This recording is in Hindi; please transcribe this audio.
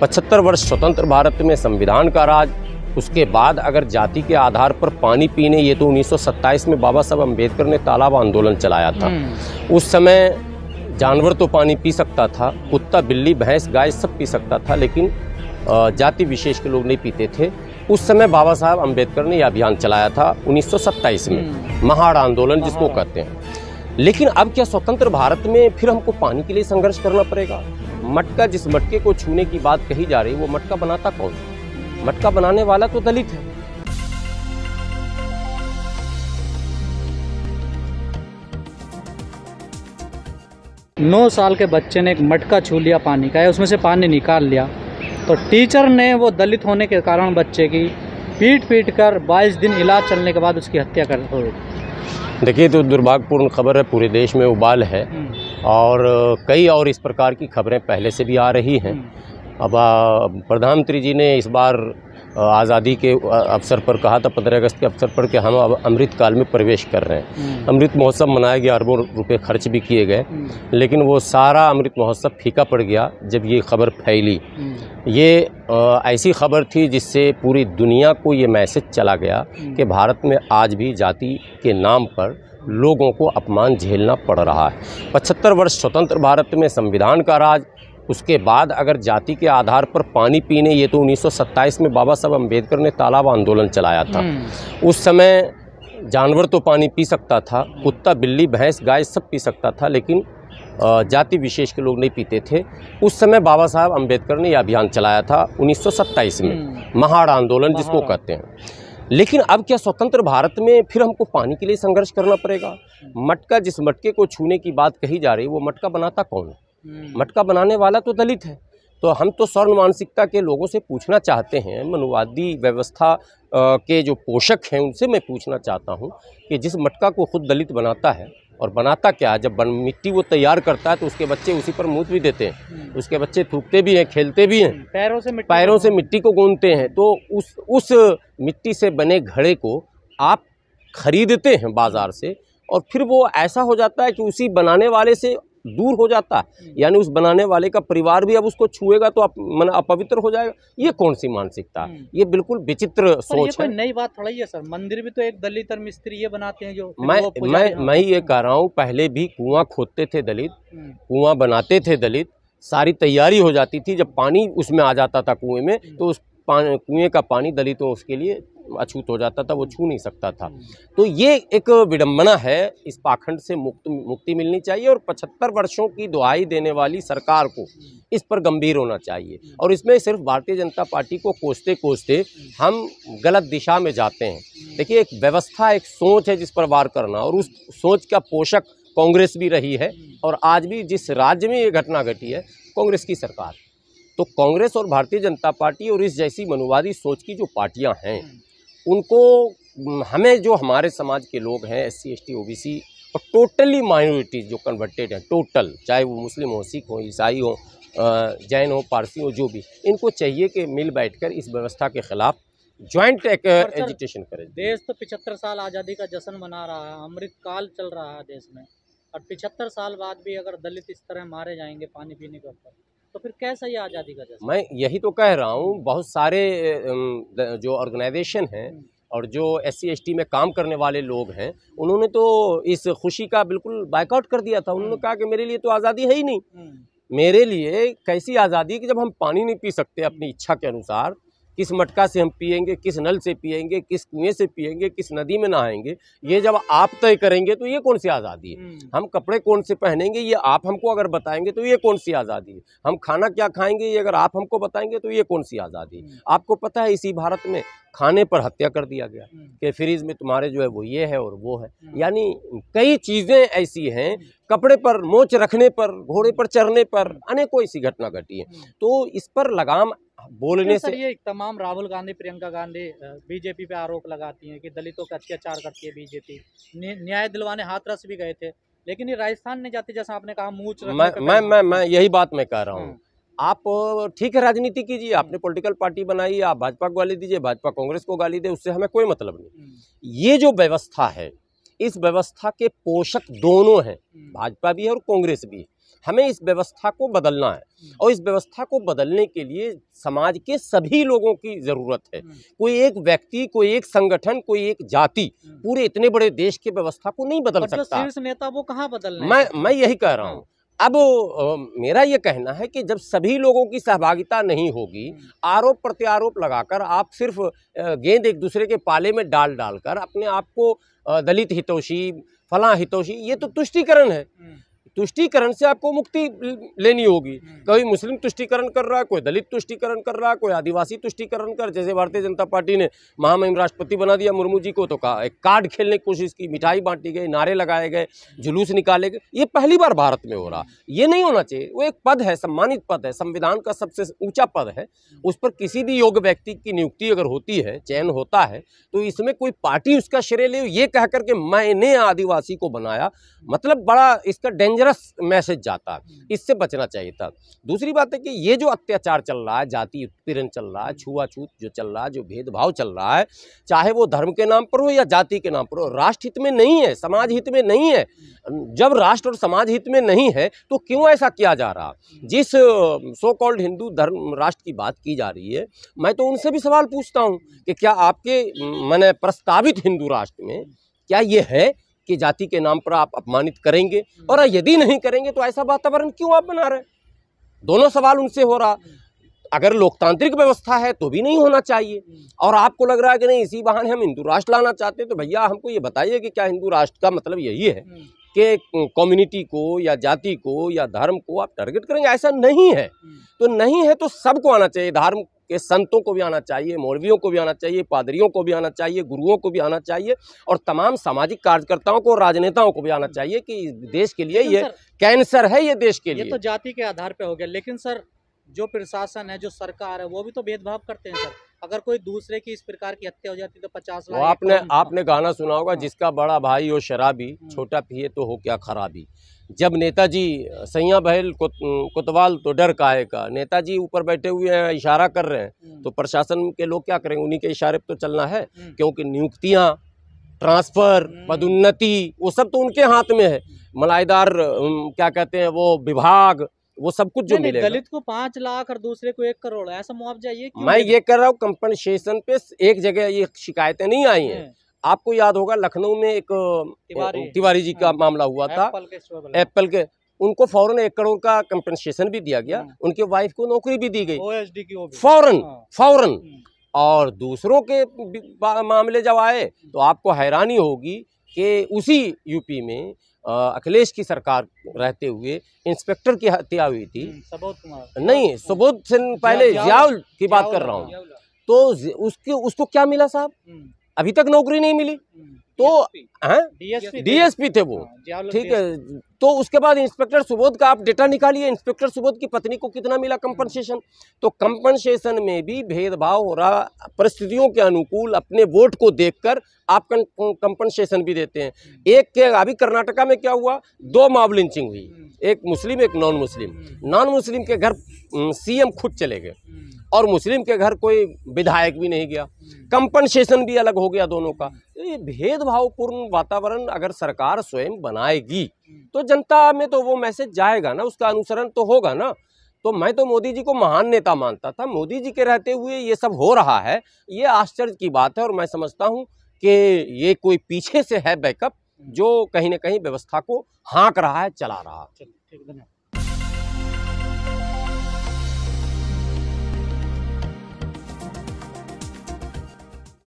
पचहत्तर वर्ष स्वतंत्र भारत में संविधान का राज उसके बाद अगर जाति के आधार पर पानी पीने ये तो 1927 में बाबा साहब अम्बेडकर ने तालाब आंदोलन चलाया था हम्म। उस समय जानवर तो पानी पी सकता था कुत्ता बिल्ली भैंस गाय सब पी सकता था लेकिन जाति विशेष के लोग नहीं पीते थे उस समय बाबा साहब अम्बेडकर ने यह अभियान चलाया था उन्नीस में हम्म। महाड़ आंदोलन जिसको कहते हैं लेकिन अब क्या स्वतंत्र भारत में फिर हमको पानी के लिए संघर्ष करना पड़ेगा मटका जिस मटके को छूने की बात कही जा रही वो मटका बनाता कौन मटका बनाने वाला तो दलित है नौ साल के बच्चे ने एक मटका छू लिया पानी का उसमें से पानी निकाल लिया तो टीचर ने वो दलित होने के कारण बच्चे की पीट पीट कर 22 दिन इलाज चलने के बाद उसकी हत्या कर देखिए तो दुर्भाग्यपूर्ण खबर है पूरे देश में उबाल है हम्म। और कई और इस प्रकार की खबरें पहले से भी आ रही हैं हम्म। अब प्रधानमंत्री जी ने इस बार आज़ादी के अवसर पर कहा था पंद्रह अगस्त के अवसर पर कि हम अब अमृत काल में प्रवेश कर रहे हैं हम्म। अमृत महोत्सव मनाया गया अरबों रुपए खर्च भी किए गए हम्म। लेकिन वो सारा अमृत महोत्सव फीका पड़ गया जब ये खबर फैली ये ऐसी खबर थी जिससे पूरी दुनिया को ये मैसेज चला गया कि भारत में आज भी जाति के नाम पर लोगों को अपमान झेलना पड़ रहा है पचहत्तर वर्ष स्वतंत्र भारत में संविधान का राज उसके बाद अगर जाति के आधार पर पानी पीने ये तो 1927 में बाबा साहब अम्बेडकर ने तालाब आंदोलन चलाया था हम्म। उस समय जानवर तो पानी पी सकता था कुत्ता बिल्ली भैंस गाय सब पी सकता था लेकिन जाति विशेष के लोग नहीं पीते थे उस समय बाबा साहब अम्बेडकर ने यह अभियान चलाया था 1927 में हम्म। महाड़ आंदोलन जिसको कहते हैं लेकिन अब क्या स्वतंत्र भारत में फिर हमको पानी के लिए संघर्ष करना पड़ेगा मटका जिस मटके को छूने की बात कही जा रही है वो मटका बनाता कौन है हम्म। मटका बनाने वाला तो दलित है तो हम तो स्वर्ण मानसिकता के लोगों से पूछना चाहते हैं मनुवादी व्यवस्था के जो पोषक हैं उनसे मैं पूछना चाहता हूँ कि जिस मटका को खुद दलित बनाता है और बनाता क्या जब बन मिट्टी वो तैयार करता है तो उसके बच्चे उसी पर मूत भी देते हैं हम्म। उसके बच्चे थूकते भी हैं खेलते भी हैं पैरों से पैरों से मिट्टी को गूंदते हैं तो उस उस मिट्टी से बने घड़े को आप खरीदते हैं बाज़ार से और फिर वो ऐसा हो जाता है कि उसी बनाने वाले से दूर हो जाता है यानी उस बनाने वाले का परिवार भी अब उसको छुएगा तो अप, मन अपवित्र हो जाएगा ये कौन सी मानसिकता हम्म। ये बिल्कुल विचित्र सोच है नई बात थोड़ा ही है सर मंदिर भी तो एक दलित और मिस्त्री ये बनाते हैं जो मैं मैं मैं ये कह रहा हूँ पहले भी कुआं खोदते थे दलित हम्म। कुआं बनाते थे दलित सारी तैयारी हो जाती थी जब पानी उसमें आ जाता था कुएं में हम्म। तो उस कुएँ का पानी दलितों उसके लिए अछूत हो जाता था वो छू नहीं सकता था हम्म। तो ये एक विडम्बना है इस पाखंड से मुक्त मुक्ति मिलनी चाहिए और 75 वर्षों की दुहाई देने वाली सरकार को हम्म। इस पर गंभीर होना चाहिए हम्म। और इसमें सिर्फ भारतीय जनता पार्टी को कोसते कोसते हम गलत दिशा में जाते हैं देखिए एक व्यवस्था एक सोच है जिस पर वार करना और उस सोच का पोषक कांग्रेस भी रही है और आज भी जिस राज्य में ये घटना घटी है कांग्रेस की सरकार तो कांग्रेस और भारतीय जनता पार्टी और इस जैसी मनुवादी सोच की जो पार्टियां हैं उनको हमें जो हमारे समाज के लोग हैं S C S T O B C और टोटली माइनॉरिटीज़ जो कन्वर्टेड हैं टोटल चाहे वो मुस्लिम हो सिख हो ईसाई हो जैन हो पारसी हो जो भी इनको चाहिए कि मिल कर इस व्यवस्था के खिलाफ ज्वाइंट एजुटेशन करें देश तो पिछहत्तर साल आज़ादी का जश्न मना रहा है अमृतकाल चल रहा है देश में और पिछहत्तर साल बाद भी अगर दलित इस तरह मारे जाएंगे पानी पीने के ऊपर तो फिर कैसा ये आज़ादी का जश्न मैं यही तो कह रहा हूँ बहुत सारे जो ऑर्गेनाइजेशन हैं हम्म। और जो एस सी में काम करने वाले लोग हैं उन्होंने तो इस खुशी का बिल्कुल बाइकआउट कर दिया था उन्होंने हम्म। कहा कि मेरे लिए तो आज़ादी है ही नहीं हम्म। मेरे लिए कैसी आज़ादी कि जब हम पानी नहीं पी सकते अपनी इच्छा के अनुसार किस मटका से हम पियेंगे किस नल से पियेंगे किस कुएं से पियेंगे किस नदी में नहाएंगे ये जब आप तय करेंगे तो ये कौन सी आज़ादी है हम्म। हम कपड़े कौन से पहनेंगे ये आप हमको अगर बताएंगे तो ये कौन सी आज़ादी है हम खाना क्या खाएंगे ये अगर आप हमको बताएंगे तो ये कौन सी आज़ादी है हम्म। आपको पता है इसी भारत में खाने पर हत्या कर दिया गया हम्म। कि फ्रिज में तुम्हारे जो है वो ये है और वो है यानी कई चीज़ें ऐसी हैं कपड़े पर मोच रखने पर घोड़े पर चढ़ने पर अनेकों ऐसी घटना घटी है तो इस पर लगाम बोलने से ये तमाम राहुल गांधी प्रियंका गांधी बीजेपी पे आरोप लगाती हैं कि दलितों का अत्याचार करती है बीजेपी न्याय दिलवाने हाथरस भी गए थे लेकिन ये राजस्थान ने जाते जैसा आपने कहा मूछ मैं मैं मैं मैं यही बात मैं कह रहा हूँ हम्म। आप ठीक है राजनीति कीजिए आपने पॉलिटिकल पार्टी बनाई आप भाजपा को गाली दीजिए भाजपा कांग्रेस को गाली दे उससे हमें कोई मतलब नहीं हम्म। ये जो व्यवस्था है इस व्यवस्था के पोषक दोनों हैं हम्म। भाजपा भी है और कांग्रेस भी है हमें इस व्यवस्था को बदलना है और इस व्यवस्था को बदलने के लिए समाज के सभी लोगों की ज़रूरत है हम्म। कोई एक व्यक्ति कोई एक संगठन कोई एक जाति हम्म। पूरे इतने बड़े देश की व्यवस्था को नहीं बदल सकता शीर्ष नेता वो कहाँ बदल मैं मैं यही कह रहा हूँ हम्म। अब मेरा ये कहना है कि जब सभी लोगों की सहभागिता नहीं होगी आरोप प्रत्यारोप लगाकर आप सिर्फ गेंद एक दूसरे के पाले में डाल डालकर अपने आप को दलित हितोषी फला हितोषी ये तो तुष्टिकरण है तुष्टिकरण से आपको मुक्ति लेनी होगी हम्म। कभी मुस्लिम तुष्टिकरण कर रहा है कोई दलित तुष्टिकरण कर रहा है कोई आदिवासी तुष्टिकरण कर जैसे भारतीय जनता पार्टी ने महामहिम राष्ट्रपति बना दिया मुर्मू जी को तो कहा एक कार्ड खेलने की कोशिश की मिठाई बांटी गई नारे लगाए गए जुलूस निकाले गए ये पहली बार भारत में हो रहा ये नहीं होना चाहिए वो एक पद है सम्मानित पद है संविधान का सबसे ऊंचा पद है उस पर किसी भी योग्य व्यक्ति की नियुक्ति अगर होती है चयन होता है तो इसमें कोई पार्टी उसका श्रेय ले ये कह करके मैंने आदिवासी को बनाया मतलब बड़ा इसका डेंजरस ट्रस मैसेज जाता हम्म। इससे बचना चाहिए था दूसरी बात है कि ये जो अत्याचार चल रहा है जाति उत्पीड़न चल रहा है छुआछूत जो चल रहा है जो भेदभाव चल रहा है चाहे वो धर्म के नाम पर हो या जाति के नाम पर हो राष्ट्र हित में नहीं है समाज हित में नहीं है हम्म। जब राष्ट्र और समाज हित में नहीं है तो क्यों ऐसा किया जा रहा हम्म। जिस सो कॉल्ड हिंदू धर्म राष्ट्र की बात की जा रही है मैं तो उनसे भी सवाल पूछता हूँ कि क्या आपके मैंने प्रस्तावित हिंदू राष्ट्र में क्या ये है कि जाति के नाम पर आप अपमानित करेंगे और हम्म। यदि नहीं करेंगे तो ऐसा वातावरण क्यों आप बना रहे दोनों सवाल उनसे हो रहा हम्म। अगर लोकतांत्रिक व्यवस्था है तो भी नहीं होना चाहिए हम्म। और आपको लग रहा है कि नहीं इसी बहाने हम हिंदू राष्ट्र लाना चाहते हैं तो भैया हमको ये बताइए कि क्या हिंदू राष्ट्र का मतलब यही है कि कम्युनिटी को या जाति को या धर्म को आप टारगेट करेंगे ऐसा नहीं है तो नहीं है तो सबको आना चाहिए धर्म कि संतों को भी आना चाहिए मौलवियों को भी आना चाहिए पादरियों को भी आना चाहिए गुरुओं को भी आना चाहिए और तमाम सामाजिक कार्यकर्ताओं को राजनेताओं को भी आना चाहिए कि देश के लिए ये कैंसर है ये देश के लिए तो जाति के आधार पर हो गया लेकिन सर जो प्रशासन है जो सरकार है वो भी तो भेदभाव करते हैं सर अगर कोई दूसरे की इस प्रकार की हत्या हो जाती तो पचास लाख तो आपने आपने गाना सुना होगा हाँ। जिसका बड़ा भाई हो शराबी हम्म। छोटा पिए तो हो क्या खराबी जब नेताजी सैया बहल कोतवाल तो डर काहे का नेताजी ऊपर बैठे हुए हैं इशारा कर रहे हैं हम्म। तो प्रशासन के लोग क्या करेंगे उन्हीं के इशारे पर तो चलना है हम्म। क्योंकि नियुक्तियाँ ट्रांसफ़र पदोन्नति वो सब तो उनके हाथ में है मलाईदार क्या कहते हैं वो विभाग वो सब कुछ जो मिलेगा दलित को पांच लाख और दूसरे को एक करोड़ ऐसा मुआवजा ये मैं ये कर रहा हूँ कंपनसेशन पे एक जगह ये शिकायतें नहीं आई हैं आपको याद होगा लखनऊ में एक तिवारी, तिवारी जी का हाँ। मामला हुआ था एप्पल के उनको फौरन एक करोड़ का कंपनसेशन भी दिया गया हाँ। उनके वाइफ को नौकरी भी दी गई फौरन हाँ। फौरन और दूसरों के मामले जब आए तो आपको हैरानी होगी कि उसी यूपी में अखिलेश की सरकार रहते हुए इंस्पेक्टर की हत्या हुई थी हम्म, नहीं हम्म। सुबोध से पहले जियाउल की बात कर रहा हूँ तो उसके उसको क्या मिला साहब हम्म। अभी तक नौकरी नहीं मिली तो डीएसपी हाँ? थे वो हाँ, ठीक है तो उसके बाद इंस्पेक्टर सुबोध का आप डेटा निकालिए इंस्पेक्टर सुबोध की पत्नी को कितना मिला कंपनसेशन तो कंपनसेशन में भी भेदभाव हो रहा परिस्थितियों के अनुकूल अपने वोट को देखकर आप कंपनसेशन भी देते हैं हम्म। एक के अभी कर्नाटका में क्या हुआ दो मॉब लिंचिंग हुई हम्म। एक मुस्लिम एक नॉन मुस्लिम नॉन हम्म। मुस्लिम के घर सी खुद चले गए और मुस्लिम के घर कोई विधायक भी नहीं गया कंपनसेशन भी अलग हो गया दोनों का ये भेदभावपूर्ण वातावरण अगर सरकार स्वयं बनाएगी हम्म। तो जनता में तो वो मैसेज जाएगा ना उसका अनुसरण तो होगा ना तो मैं तो मोदी जी को महान नेता मानता था मोदी जी के रहते हुए ये सब हो रहा है ये आश्चर्य की बात है और मैं समझता हूँ कि ये कोई पीछे से है बैकअप हम्म। जो कहीं ना कहीं व्यवस्था को हाँक रहा है चला रहा है